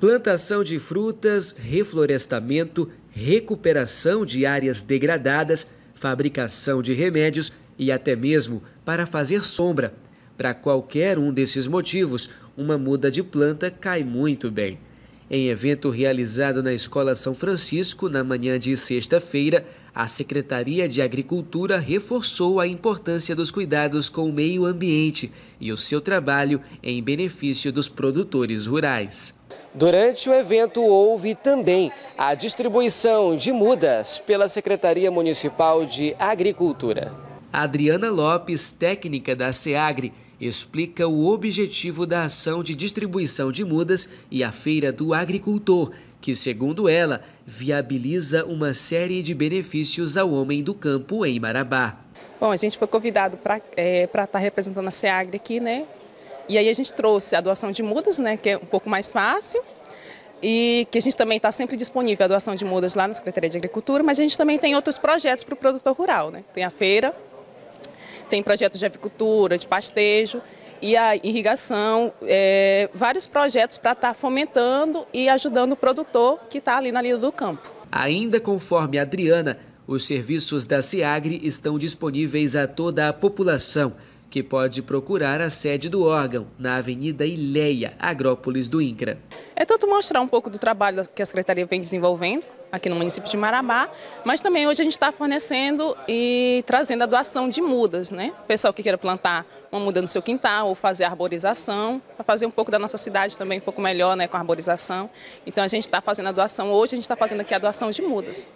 plantação de frutas, reflorestamento, recuperação de áreas degradadas, fabricação de remédios e até mesmo para fazer sombra. Para qualquer um desses motivos, uma muda de planta cai muito bem. Em evento realizado na Escola São Francisco, na manhã de sexta-feira, a Secretaria de Agricultura reforçou a importância dos cuidados com o meio ambiente e o seu trabalho em benefício dos produtores rurais. Durante o evento, houve também a distribuição de mudas pela Secretaria Municipal de Agricultura. Adriana Lopes, técnica da SEAGRE, explica o objetivo da ação de distribuição de mudas e a Feira do Agricultor, que, segundo ela, viabiliza uma série de benefícios ao homem do campo em Marabá. Bom, a gente foi convidado para é, estar tá representando a SEAGRE aqui, né? E aí a gente trouxe a doação de mudas, né, que é um pouco mais fácil, e que a gente também está sempre disponível a doação de mudas lá na Secretaria de Agricultura, mas a gente também tem outros projetos para o produtor rural. Né? Tem a feira, tem projetos de avicultura, de pastejo e a irrigação, é, vários projetos para estar tá fomentando e ajudando o produtor que está ali na linha do campo. Ainda conforme a Adriana, os serviços da SEAGRE estão disponíveis a toda a população que pode procurar a sede do órgão, na Avenida Ileia, Agrópolis do INCRA. É tanto mostrar um pouco do trabalho que a Secretaria vem desenvolvendo aqui no município de Marabá, mas também hoje a gente está fornecendo e trazendo a doação de mudas, né? O pessoal que queira plantar uma muda no seu quintal ou fazer arborização, para fazer um pouco da nossa cidade também um pouco melhor, né, com a arborização. Então a gente está fazendo a doação, hoje a gente está fazendo aqui a doação de mudas.